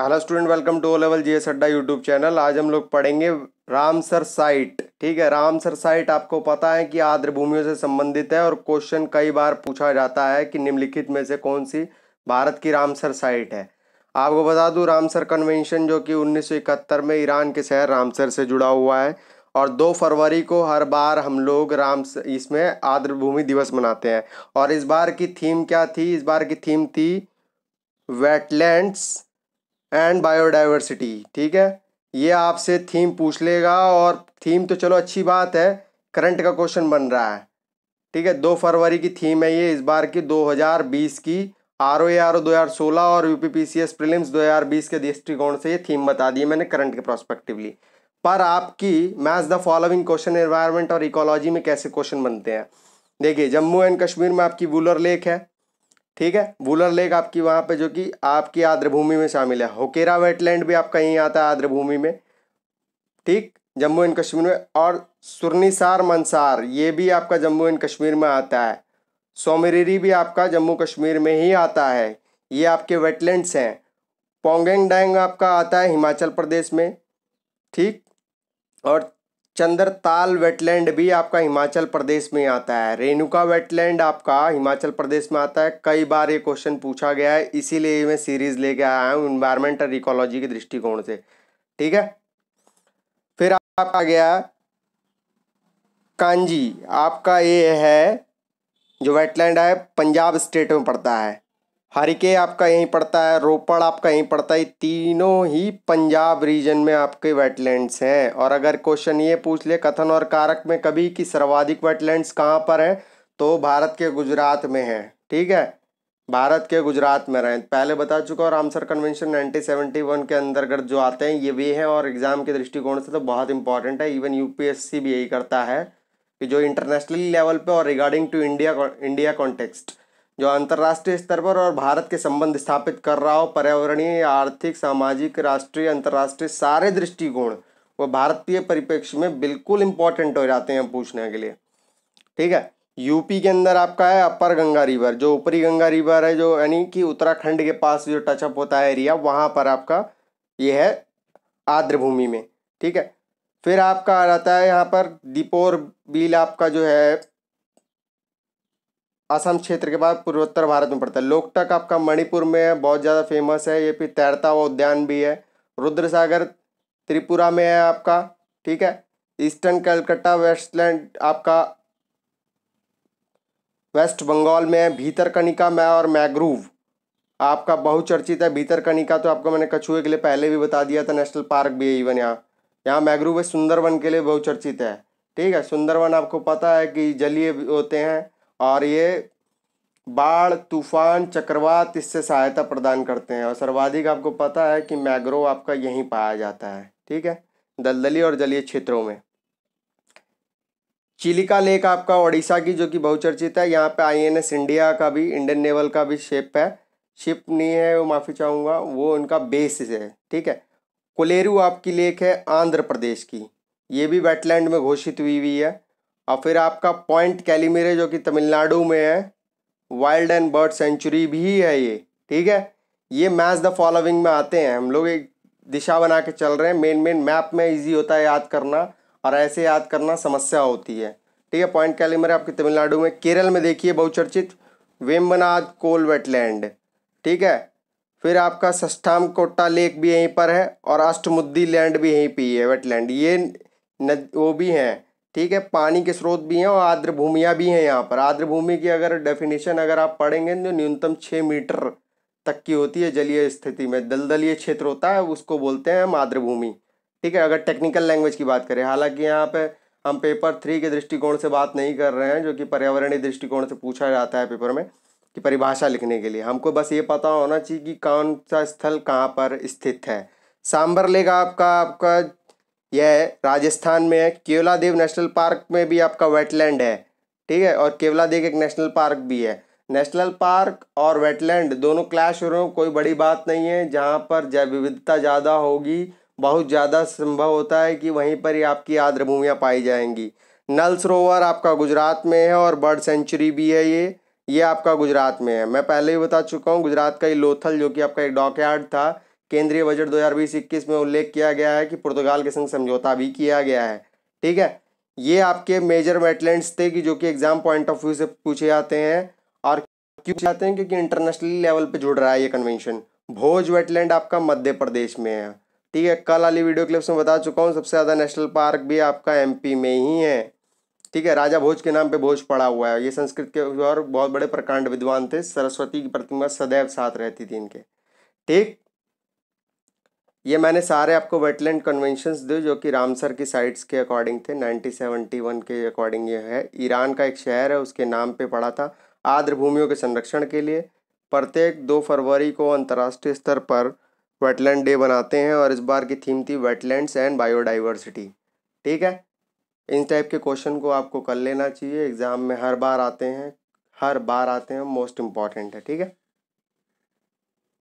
hello student welcome to O level G S Adda YouTube channel आज हम लोग पढ़ेंगे रामसर साइट ठीक है रामसर साइट आपको पता है कि आर्द्र भूमियों से संबंधित है और क्वेश्चन कई बार पूछा जाता है कि निम्नलिखित में से कौन सी भारत की रामसर साइट है आपको बता दूं रामसर कन्वेंशन जो कि उन्नीस में ईरान के शहर रामसर से जुड़ा हुआ है और दो फरवरी को हर बार हम लोग राम इसमें आर्द्र भूमि दिवस मनाते हैं और इस बार की थीम क्या थी इस बार की थीम थी वेटलैंड्स एंड बायोडाइवर्सिटी ठीक है ये आपसे थीम पूछ लेगा और थीम तो चलो अच्छी बात है करंट का क्वेश्चन बन रहा है ठीक है दो फरवरी की थीम है ये इस बार की 2020 की आर ओ आर ओ दो हज़ार सोलह और U P P C S prelims दो हज़ार बीस के दृष्टिकोण से ये थीम बता दी मैंने करंट के प्रोस्पेक्टिवली पर आपकी match the following question environment और इकोलॉजी में कैसे क्वेश्चन बनते हैं देखिए जम्मू एंड कश्मीर में आपकी वूलर लेक है ठीक है वुलर लेक आपकी वहाँ पे जो कि आपकी आर्द्र भूमि में शामिल है होकेरा वेटलैंड भी आपका यहीं आता है आर्द्र भूमि में ठीक जम्मू एंड कश्मीर में और सुरनीसार मंसार ये भी आपका जम्मू एंड कश्मीर में आता है सोमेरीरी भी आपका जम्मू कश्मीर में ही आता है ये आपके वेटलैंड्स हैं पोंगेंग डैंग आपका आता है हिमाचल प्रदेश में ठीक और चंद्रताल वेटलैंड भी आपका हिमाचल प्रदेश में आता है रेणुका वेटलैंड आपका हिमाचल प्रदेश में आता है कई बार ये क्वेश्चन पूछा गया है इसीलिए मैं सीरीज लेके आया हूँ इन्वायरमेंट और इकोलॉजी के दृष्टिकोण से ठीक है फिर आपका गया कांजी आपका ये है जो वेटलैंड है पंजाब स्टेट में पड़ता है हरिके आपका यहीं पड़ता है रोपड़ आपका यहीं पड़ता है तीनों ही पंजाब रीजन में आपके वेटलैंड्स हैं और अगर क्वेश्चन ये पूछ ले कथन और कारक में कभी कि सर्वाधिक वेटलैंड्स कहाँ पर हैं तो भारत के गुजरात में हैं ठीक है भारत के गुजरात में रहें पहले बता चुका और आमसर कन्वेंशन नाइनटीन के अंतर्गत जो आते हैं ये भी हैं और एग्ज़ाम के दृष्टिकोण से तो बहुत इंपॉर्टेंट है इवन यू भी यही करता है कि जो इंटरनेशनल लेवल पर और regarding to India India context जो अंतर्राष्ट्रीय स्तर पर और भारत के संबंध स्थापित कर रहा हो पर्यावरणीय आर्थिक सामाजिक राष्ट्रीय अंतर्राष्ट्रीय सारे दृष्टिकोण वो भारतीय परिप्रेक्ष्य में बिल्कुल इंपॉर्टेंट हो जाते हैं पूछने के लिए ठीक है यूपी के अंदर आपका है अपर गंगा रिवर जो ऊपरी गंगा रिवर है जो यानी कि उत्तराखंड के पास जो टचअप होता है एरिया वहाँ पर आपका ये है आर्द्र भूमि में ठीक है फिर आपका आ जाता है यहाँ पर दीपोर बिल आपका जो है असम क्षेत्र के बाद पूर्वोत्तर भारत में पड़ता है लोकटक आपका मणिपुर में बहुत ज़्यादा फेमस है ये फिर तैरता हुआ उद्यान भी है रुद्र सागर त्रिपुरा में है आपका ठीक है ईस्टर्न कलकत्ता वेस्टलैंड आपका वेस्ट बंगाल में है भीतरकनिका में और मैग्रूव आपका बहुचर्चित है भीतरकनिका तो आपको मैंने कछुए के लिए पहले भी बता दिया था नेशनल पार्क भी है इवन यहाँ यहाँ मैग्रूव है सुंदरवन के लिए बहुचर्चित है ठीक है सुंदरवन आपको पता है कि जलीय होते हैं और ये बाढ़ तूफान चक्रवात इससे सहायता प्रदान करते हैं और सर्वाधिक आपको पता है कि मैग्रोव आपका यहीं पाया जाता है ठीक है दलदली और जलीय क्षेत्रों में चिलिका लेक आपका ओडिशा की जो कि बहुचर्चित है यहाँ पे आईएनएस इंडिया का भी इंडियन नेवल का भी शिप है शिप नहीं है वो माफ़ी चाहूँगा वो उनका बेस है ठीक है कोलेरू आपकी लेक है आंध्र प्रदेश की ये भी वेटलैंड में घोषित हुई हुई है और फिर आपका पॉइंट कैलीमेरे जो कि तमिलनाडु में है वाइल्ड एंड बर्ड सेंचुरी भी है ये ठीक है ये मैच द फॉलोविंग में आते हैं हम लोग एक दिशा बना के चल रहे हैं मेन मेन मैप में इजी होता है याद करना और ऐसे याद करना समस्या होती है ठीक है पॉइंट कैलीमेरे आपके तमिलनाडु में केरल में देखिए बहुचर्चित वेम्बनाथ कोल वेटलैंड ठीक है फिर आपका सस्टाम कोटा लेक भी यहीं पर है और अष्टमुद्दी लैंड भी यहीं पर ही है वेटलैंड ये नद वो भी हैं ठीक है पानी के स्रोत भी हैं और आर्द्र भूमियाँ भी हैं यहाँ पर आर्द्र भूमि की अगर डेफिनेशन अगर आप पढ़ेंगे तो न्यूनतम छः मीटर तक की होती है जलीय स्थिति में दलदलीय क्षेत्र होता है उसको बोलते हैं हम आर्द्र भूमि ठीक है अगर टेक्निकल लैंग्वेज की बात करें हालांकि यहाँ पे हम पेपर थ्री के दृष्टिकोण से बात नहीं कर रहे हैं जो कि पर्यावरणीय दृष्टिकोण से पूछा जाता है पेपर में कि परिभाषा लिखने के लिए हमको बस ये पता होना चाहिए कि कौन सा स्थल कहाँ पर स्थित है सांबर लेक आपका आपका यह राजस्थान में है केवला देव नेशनल पार्क में भी आपका वेटलैंड है ठीक है और केवला देव एक नेशनल पार्क भी है नेशनल पार्क और वेटलैंड दोनों क्लैश हो रहे हो कोई बड़ी बात नहीं है जहाँ पर जैव विविधता ज़्यादा होगी बहुत ज़्यादा संभव होता है कि वहीं पर ही आपकी आर्द्रभूमियाँ पाई जाएंगी नल सरोवर आपका गुजरात में है और बर्ड सेंचुरी भी है ये ये आपका गुजरात में है मैं पहले ही बता चुका हूँ गुजरात का ये लोथल जो कि आपका एक डॉक यार्ड था केंद्रीय बजट 2020 में उल्लेख किया गया है कि पुर्तगाल के संग समझौता भी किया गया है ठीक है ये आपके मेजर वेटलैंड्स थे कि जो कि एग्जाम पॉइंट ऑफ व्यू से पूछे जाते हैं और क्यों पूछे जाते हैं क्योंकि इंटरनेशनल लेवल पे जुड़ रहा है ये कन्वेंशन भोज वेटलैंड आपका मध्य प्रदेश में है ठीक है कल वाली वीडियो क्लिप्स में बता चुका हूँ सबसे ज़्यादा नेशनल पार्क भी आपका एम में ही है ठीक है राजा भोज के नाम पर भोज पड़ा हुआ है ये संस्कृत के और बहुत बड़े प्रकांड विद्वान थे सरस्वती की प्रतिमा सदैव साथ रहती थी इनके ठीक ये मैंने सारे आपको वेटलैंड कन्वेंशंस दिए जो कि रामसर की साइट्स के अकॉर्डिंग थे 1971 के अकॉर्डिंग ये है ईरान का एक शहर है उसके नाम पे पड़ा था आर्द्र भूमियों के संरक्षण के लिए प्रत्येक दो फरवरी को अंतर्राष्ट्रीय स्तर पर वेटलैंड डे बनाते हैं और इस बार की थीम थी वेटलैंड्स एंड बायोडाइवर्सिटी ठीक है इन टाइप के क्वेश्चन को आपको कर लेना चाहिए एग्ज़ाम में हर बार आते हैं हर बार आते हैं मोस्ट इम्पॉर्टेंट है ठीक है